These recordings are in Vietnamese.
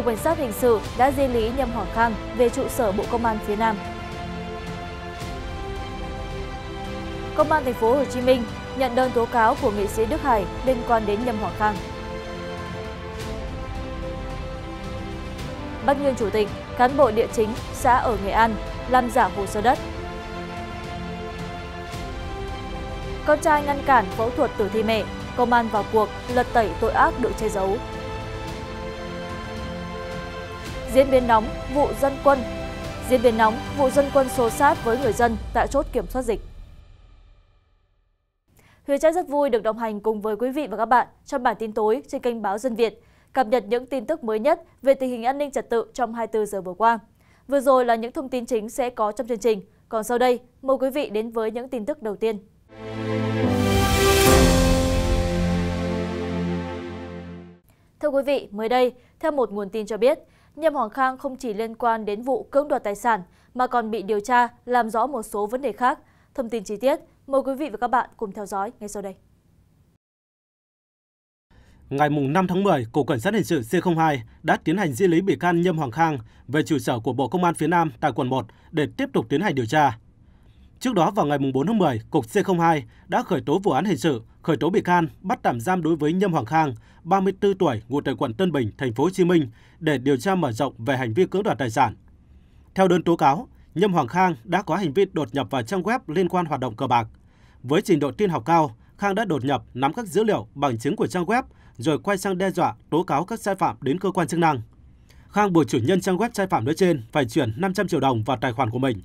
Cục Cảnh sát Hình sự đã di lý Nhâm Hoàng Khang về trụ sở Bộ Công an phía Nam. Công an thành phố Hồ Chí Minh nhận đơn tố cáo của nghệ sĩ Đức Hải liên quan đến Nhâm Hoàng Khang. Bắt nguyên chủ tịch, cán bộ địa chính, xã ở Nghệ An, làm giả hồ sơ đất. Con trai ngăn cản phẫu thuật tử thi mẹ, công an vào cuộc lật tẩy tội ác được che giấu diễn biến nóng vụ dân quân diễn biến nóng vụ dân quân xô sát với người dân tại chốt kiểm soát dịch Huy Trang rất vui được đồng hành cùng với quý vị và các bạn trong bản tin tối trên kênh Báo Dân Việt, cập nhật những tin tức mới nhất về tình hình an ninh trật tự trong 24 giờ vừa qua. Vừa rồi là những thông tin chính sẽ có trong chương trình, còn sau đây mời quý vị đến với những tin tức đầu tiên. Thưa quý vị, mới đây, theo một nguồn tin cho biết, nhâm hoàng khang không chỉ liên quan đến vụ cưỡng đoạt tài sản mà còn bị điều tra làm rõ một số vấn đề khác. Thông tin chi tiết, mời quý vị và các bạn cùng theo dõi ngay sau đây. Ngày 5 tháng 10, Cục Cảnh sát Hình sự C02 đã tiến hành di lý bị can Nhâm Hoàng Khang về trụ sở của Bộ Công an phía Nam tại quận 1 để tiếp tục tiến hành điều tra. Trước đó vào ngày 4 tháng 10, Cục C02 đã khởi tố vụ án hình sự, khởi tố bị can, bắt tạm giam đối với Nhâm Hoàng Khang, 34 tuổi, ngụ tại quận Tân Bình, thành phố Hồ Chí Minh để điều tra mở rộng về hành vi cưỡng đoạt tài sản. Theo đơn tố cáo, Nhâm Hoàng Khang đã có hành vi đột nhập vào trang web liên quan hoạt động cờ bạc. Với trình độ tin học cao, Khang đã đột nhập nắm các dữ liệu bằng chứng của trang web rồi quay sang đe dọa tố cáo các sai phạm đến cơ quan chức năng. Khang buộc chủ nhân trang web sai phạm nói trên phải chuyển 500 triệu đồng vào tài khoản của mình.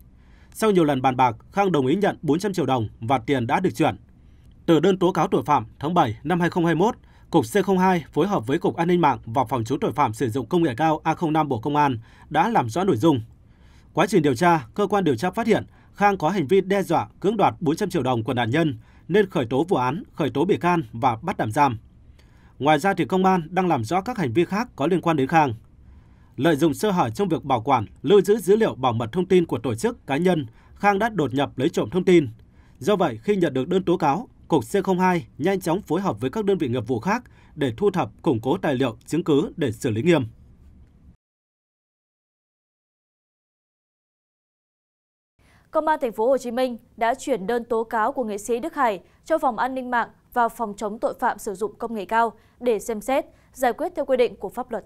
Sau nhiều lần bàn bạc, Khang đồng ý nhận 400 triệu đồng và tiền đã được chuyển. Từ đơn tố cáo tội phạm tháng 7 năm 2021, Cục C02 phối hợp với Cục An ninh mạng và Phòng chống tội phạm sử dụng công nghệ cao A05 Bộ Công an đã làm rõ nội dung. Quá trình điều tra, cơ quan điều tra phát hiện Khang có hành vi đe dọa cưỡng đoạt 400 triệu đồng của nạn nhân nên khởi tố vụ án, khởi tố bị can và bắt tạm giam. Ngoài ra thì công an đang làm rõ các hành vi khác có liên quan đến Khang. Lợi dụng sơ hở trong việc bảo quản, lưu giữ dữ liệu bảo mật thông tin của tổ chức cá nhân, Khang đã đột nhập lấy trộm thông tin. Do vậy, khi nhận được đơn tố cáo, Cục C02 nhanh chóng phối hợp với các đơn vị nghiệp vụ khác để thu thập, củng cố tài liệu, chứng cứ để xử lý nghiêm. Công an thành phố Hồ Chí Minh đã chuyển đơn tố cáo của nghệ sĩ Đức Hải cho phòng an ninh mạng và phòng chống tội phạm sử dụng công nghệ cao để xem xét, giải quyết theo quy định của pháp luật.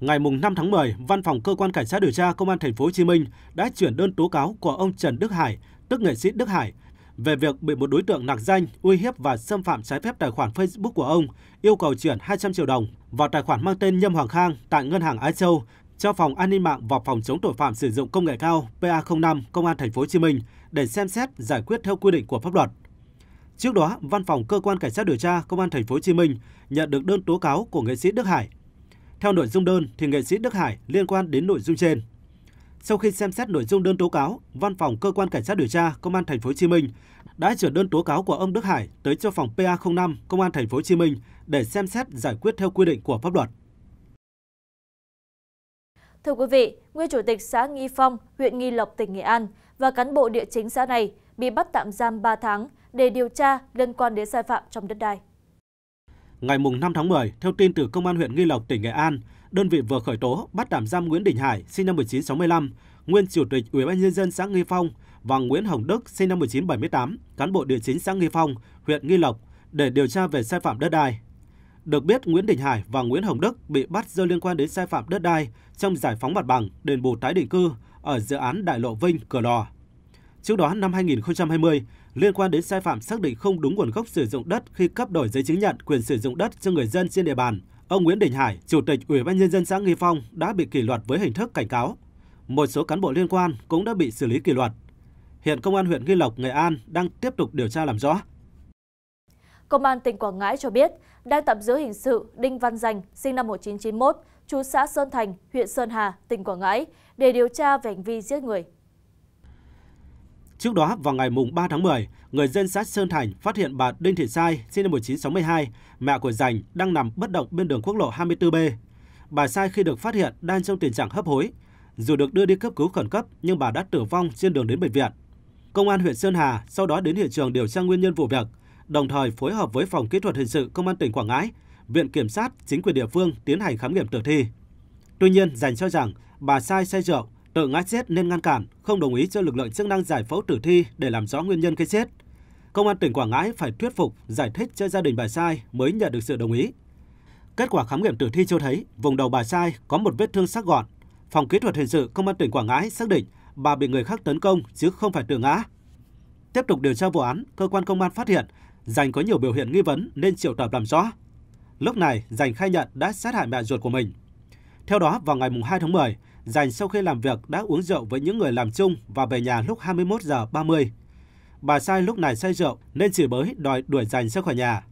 Ngày 5 tháng 10, Văn phòng Cơ quan Cảnh sát điều tra Công an Thành phố Hồ Chí Minh đã chuyển đơn tố cáo của ông Trần Đức Hải, tức nghệ sĩ Đức Hải, về việc bị một đối tượng nặc danh uy hiếp và xâm phạm trái phép tài khoản Facebook của ông, yêu cầu chuyển 200 triệu đồng vào tài khoản mang tên Nhâm Hoàng Khang tại Ngân hàng Ái Châu cho phòng an ninh mạng và phòng chống tội phạm sử dụng công nghệ cao PA05 Công an Thành phố Hồ Chí Minh để xem xét giải quyết theo quy định của pháp luật. Trước đó, Văn phòng Cơ quan Cảnh sát điều tra Công an Thành phố Hồ Chí Minh nhận được đơn tố cáo của nghệ sĩ Đức Hải theo nội dung đơn thì nghệ sĩ Đức Hải liên quan đến nội dung trên. Sau khi xem xét nội dung đơn tố cáo, Văn phòng cơ quan cảnh sát điều tra Công an thành phố Hồ Chí Minh đã chuyển đơn tố cáo của ông Đức Hải tới cho phòng PA05 Công an thành phố Hồ Chí Minh để xem xét giải quyết theo quy định của pháp luật. Thưa quý vị, nguyên chủ tịch xã Nghi Phong, huyện Nghi Lộc, tỉnh Nghệ An và cán bộ địa chính xã này bị bắt tạm giam 3 tháng để điều tra liên quan đến sai phạm trong đất đai. Ngày 5 tháng 10, theo tin từ Công an huyện Nghi Lộc, tỉnh Nghệ An, đơn vị vừa khởi tố bắt tạm giam Nguyễn Đình Hải, sinh năm 1965, nguyên chủ tịch Ủy ban nhân dân xã Nghi Phong và Nguyễn Hồng Đức, sinh năm 1978, cán bộ địa chính xã Nghi Phong, huyện Nghi Lộc để điều tra về sai phạm đất đai. Được biết, Nguyễn Đình Hải và Nguyễn Hồng Đức bị bắt do liên quan đến sai phạm đất đai trong giải phóng mặt bằng đền bù tái định cư ở dự án Đại lộ Vinh, Cửa Lò. Trước đó, năm 2020, liên quan đến sai phạm xác định không đúng nguồn gốc sử dụng đất khi cấp đổi giấy chứng nhận quyền sử dụng đất cho người dân trên địa bàn, ông Nguyễn Đình Hải, Chủ tịch Ủy ban nhân dân xã Nghi Phong đã bị kỷ luật với hình thức cảnh cáo. Một số cán bộ liên quan cũng đã bị xử lý kỷ luật. Hiện công an huyện Nghi Lộc, Nghệ An đang tiếp tục điều tra làm rõ. Công an tỉnh Quảng Ngãi cho biết đang tạm giữ hình sự Đinh Văn Dành, sinh năm 1991, chú xã Sơn Thành, huyện Sơn Hà, tỉnh Quảng Ngãi để điều tra về hành vi giết người. Trước đó, vào ngày 3 tháng 10, người dân xã Sơn Thành phát hiện bà Đinh Thị Sai, sinh năm 1962, mẹ của Dành, đang nằm bất động bên đường quốc lộ 24B. Bà Sai khi được phát hiện đang trong tình trạng hấp hối. Dù được đưa đi cấp cứu khẩn cấp, nhưng bà đã tử vong trên đường đến bệnh viện. Công an huyện Sơn Hà sau đó đến hiện trường điều tra nguyên nhân vụ việc, đồng thời phối hợp với Phòng Kỹ thuật Hình sự Công an tỉnh Quảng Ngãi, Viện Kiểm sát, chính quyền địa phương tiến hành khám nghiệm tử thi. Tuy nhiên, dành cho rằng bà Sai say rượu, tự ngã chết nên ngăn cản, không đồng ý cho lực lượng chức năng giải phẫu tử thi để làm rõ nguyên nhân cái chết. Công an tỉnh Quảng Ngãi phải thuyết phục, giải thích cho gia đình bà Sai mới nhận được sự đồng ý. Kết quả khám nghiệm tử thi cho thấy vùng đầu bà Sai có một vết thương sắc gọn. Phòng kỹ thuật hình sự Công an tỉnh Quảng Ngãi xác định bà bị người khác tấn công chứ không phải tự ngã. Tiếp tục điều tra vụ án, cơ quan công an phát hiện Dành có nhiều biểu hiện nghi vấn nên triệu tập làm rõ. Lúc này, Dành khai nhận đã sát hại mẹ ruột của mình. Theo đó, vào ngày 2 tháng 10, dành sau khi làm việc đã uống rượu với những người làm chung và về nhà lúc 21 giờ 30. Bà Sai lúc này say rượu nên chỉ bới đòi đuổi Dành ra khỏi nhà.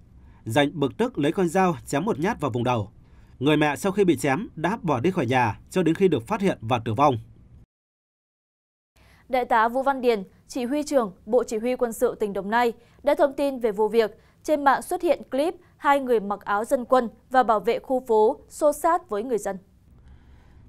Dành bực tức lấy con dao chém một nhát vào vùng đầu. Người mẹ sau khi bị chém đã bỏ đi khỏi nhà cho đến khi được phát hiện và tử vong. Đại tá Vũ Văn Điền, chỉ huy trưởng Bộ Chỉ huy Quân sự tỉnh Đồng Nai đã thông tin về vụ việc trên mạng xuất hiện clip hai người mặc áo dân quân và bảo vệ khu phố xô sát với người dân.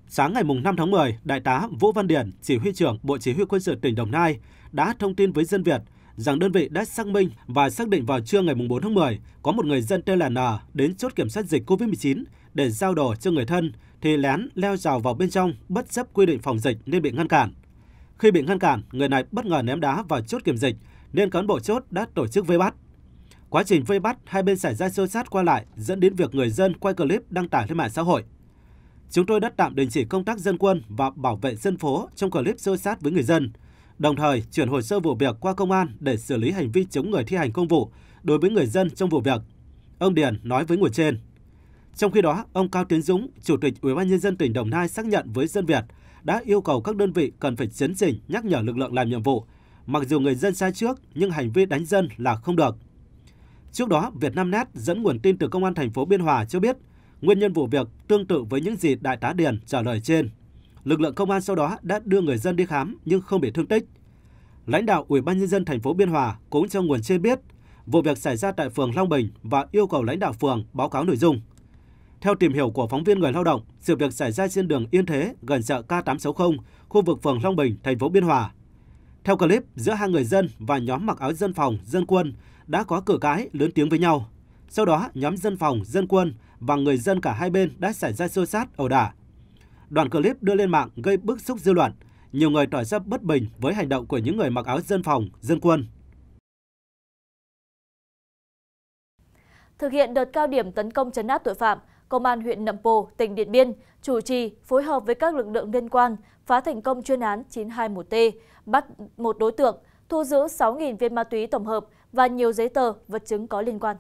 Sáng ngày 5 tháng 10, Đại tá Vũ Văn Điển, chỉ huy trưởng Bộ Chỉ huy quân sự tỉnh Đồng Nai đã thông tin với dân Việt rằng đơn vị đã xác minh và xác định vào trưa ngày 4 tháng 10 có một người dân tên là N đến chốt kiểm soát dịch COVID-19 để giao đồ cho người thân thì lén leo rào vào bên trong bất chấp quy định phòng dịch nên bị ngăn cản. Khi bị ngăn cản, người này bất ngờ ném đá vào chốt kiểm dịch nên cán bộ chốt đã tổ chức vây bắt. Quá trình vây bắt, hai bên xảy ra xô sát qua lại dẫn đến việc người dân quay clip đăng tải lên mạng xã hội. Chúng tôi đã tạm đình chỉ công tác dân quân và bảo vệ dân phố trong clip sâu sát với người dân, đồng thời chuyển hồ sơ vụ việc qua công an để xử lý hành vi chống người thi hành công vụ đối với người dân trong vụ việc. Ông Điền nói với người trên. Trong khi đó, ông Cao Tiến Dũng, Chủ tịch UBND tỉnh Đồng Nai xác nhận với dân Việt đã yêu cầu các đơn vị cần phải chấn chỉnh nhắc nhở lực lượng làm nhiệm vụ. Mặc dù người dân sai trước, nhưng hành vi đánh dân là không được. Trước đó, Việt Nam Net dẫn nguồn tin từ công an thành phố Biên Hòa cho biết, Nguyên nhân vụ việc tương tự với những gì đại tá Điền trả lời trên. Lực lượng công an sau đó đã đưa người dân đi khám nhưng không bị thương tích. Lãnh đạo Ủy ban nhân dân thành phố Biên Hòa cũng cho nguồn trên biết vụ việc xảy ra tại phường Long Bình và yêu cầu lãnh đạo phường báo cáo nội dung. Theo tìm hiểu của phóng viên người lao động, sự việc xảy ra trên đường Yên Thế gần chợ K860, khu vực phường Long Bình, thành phố Biên Hòa. Theo clip, giữa hai người dân và nhóm mặc áo dân phòng, dân quân đã có cử cãi lớn tiếng với nhau. Sau đó, nhóm dân phòng, dân quân và người dân cả hai bên đã xảy ra xô xát ẩu đả. Đoạn clip đưa lên mạng gây bức xúc dư luận, nhiều người tỏ ra bất bình với hành động của những người mặc áo dân phòng, dân quân. Thực hiện đợt cao điểm tấn công chấn áp tội phạm, Công an huyện Nậm Pồ, tỉnh Điện Biên chủ trì phối hợp với các lực lượng liên quan phá thành công chuyên án 921T, bắt một đối tượng, thu giữ 6.000 viên ma túy tổng hợp và nhiều giấy tờ, vật chứng có liên quan.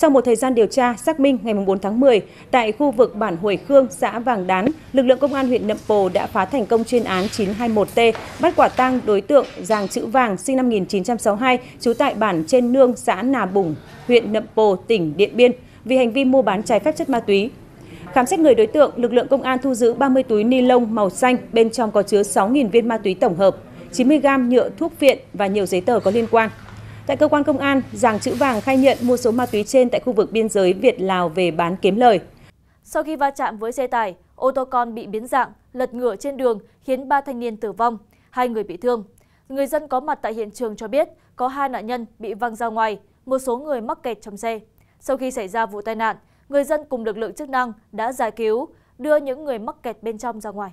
Sau một thời gian điều tra, xác minh ngày 4 tháng 10, tại khu vực bản Hồi Khương, xã Vàng Đán, lực lượng công an huyện Nậm Pồ đã phá thành công chuyên án 921T, bắt quả tang đối tượng Giàng Chữ Vàng sinh năm 1962, trú tại bản Trên Nương, xã Nà Bủng, huyện Nậm Pồ, tỉnh Điện Biên, vì hành vi mua bán trái phép chất ma túy. Khám xét người đối tượng, lực lượng công an thu giữ 30 túi ni lông màu xanh, bên trong có chứa 6.000 viên ma túy tổng hợp, 90 gam nhựa thuốc viện và nhiều giấy tờ có liên quan. Tại cơ quan công an, Giàng Chữ Vàng khai nhận mua số ma túy trên tại khu vực biên giới Việt-Lào về bán kiếm lời. Sau khi va chạm với xe tải, ô tô con bị biến dạng, lật ngửa trên đường khiến ba thanh niên tử vong, hai người bị thương. Người dân có mặt tại hiện trường cho biết có hai nạn nhân bị văng ra ngoài, một số người mắc kẹt trong xe. Sau khi xảy ra vụ tai nạn, người dân cùng lực lượng chức năng đã giải cứu, đưa những người mắc kẹt bên trong ra ngoài.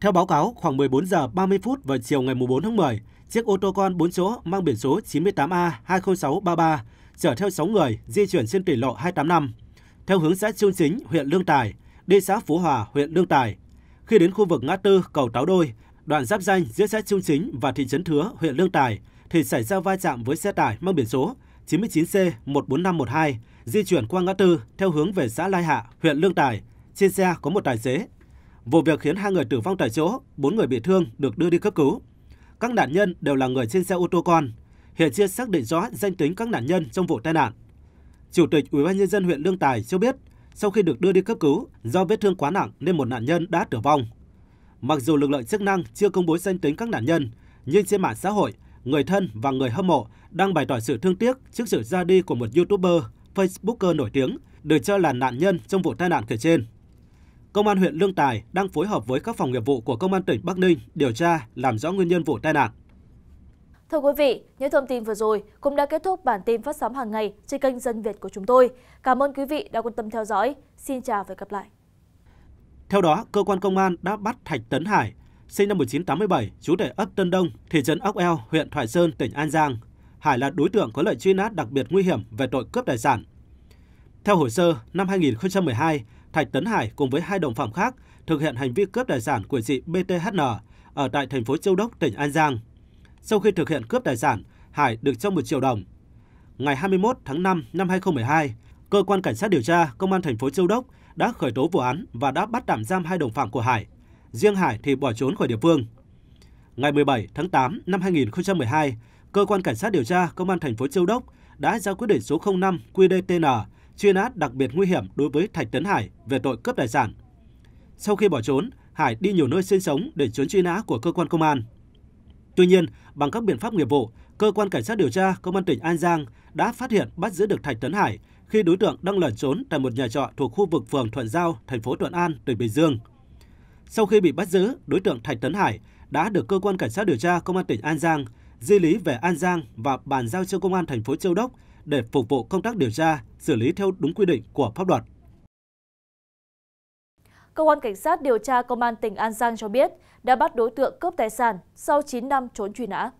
Theo báo cáo, khoảng 14 giờ 30 phút vào chiều ngày 4 tháng 10, Chiếc ô tô con 4 chỗ mang biển số 98A 20633 chở theo 6 người di chuyển trên tỉnh lộ 285 theo hướng xã Trung Chính, huyện Lương Tài, đi xã Phú Hòa, huyện Lương Tài. Khi đến khu vực ngã tư cầu Táo Đôi, đoạn giáp danh giữa xã Trung Chính và thị trấn Thứa, huyện Lương Tài thì xảy ra va chạm với xe tải mang biển số 99C14512 di chuyển qua ngã tư theo hướng về xã Lai Hạ, huyện Lương Tài. Trên xe có một tài xế. Vụ việc khiến hai người tử vong tại chỗ, bốn người bị thương được đưa đi cấp cứu. Các nạn nhân đều là người trên xe ô tô con. Hiện chưa xác định rõ danh tính các nạn nhân trong vụ tai nạn. Chủ tịch UBND huyện Lương Tài cho biết, sau khi được đưa đi cấp cứu, do vết thương quá nặng nên một nạn nhân đã tử vong. Mặc dù lực lượng chức năng chưa công bố danh tính các nạn nhân, nhưng trên mạng xã hội, người thân và người hâm mộ đang bày tỏ sự thương tiếc trước sự ra đi của một YouTuber, Facebooker nổi tiếng, được cho là nạn nhân trong vụ tai nạn kể trên. Công an huyện Lương Tài đang phối hợp với các phòng nghiệp vụ của Công an tỉnh Bắc Ninh điều tra làm rõ nguyên nhân vụ tai nạn. Thưa quý vị, những thông tin vừa rồi cũng đã kết thúc bản tin phát sóng hàng ngày trên kênh Dân Việt của chúng tôi. Cảm ơn quý vị đã quan tâm theo dõi. Xin chào và hẹn gặp lại. Theo đó, cơ quan công an đã bắt Thạch Tấn Hải, sinh năm 1987, trú tại ấp Tân Đông, thị trấn Ốc Eo, huyện Thoại Sơn, tỉnh An Giang. Hải là đối tượng có lệnh truy nát đặc biệt nguy hiểm về tội cướp tài sản. Theo hồ sơ, năm 2012, Thạch Tấn Hải cùng với hai đồng phạm khác thực hiện hành vi cướp tài sản của chị BTHN ở tại thành phố Châu Đốc, tỉnh An Giang. Sau khi thực hiện cướp tài sản, Hải được cho 1 triệu đồng. Ngày 21 tháng 5 năm 2012, cơ quan cảnh sát điều tra công an thành phố Châu Đốc đã khởi tố vụ án và đã bắt tạm giam hai đồng phạm của Hải. Riêng Hải thì bỏ trốn khỏi địa phương. Ngày 17 tháng 8 năm 2012, cơ quan cảnh sát điều tra công an thành phố Châu Đốc đã ra quyết định số 05 QĐTN truy nã đặc biệt nguy hiểm đối với Thạch Tấn Hải về tội cướp tài sản. Sau khi bỏ trốn, Hải đi nhiều nơi sinh sống để trốn truy nã của cơ quan công an. Tuy nhiên, bằng các biện pháp nghiệp vụ, cơ quan cảnh sát điều tra công an tỉnh An Giang đã phát hiện bắt giữ được Thạch Tấn Hải khi đối tượng đang lẩn trốn tại một nhà trọ thuộc khu vực phường Thuận Giao, thành phố Thuận An, tỉnh Bình Dương. Sau khi bị bắt giữ, đối tượng Thạch Tấn Hải đã được cơ quan cảnh sát điều tra công an tỉnh An Giang di lý về An Giang và bàn giao cho công an thành phố Châu Đốc để phục vụ công tác điều tra, xử lý theo đúng quy định của pháp luật. Cơ quan Cảnh sát điều tra Công an tỉnh An Giang cho biết đã bắt đối tượng cướp tài sản sau 9 năm trốn truy nã.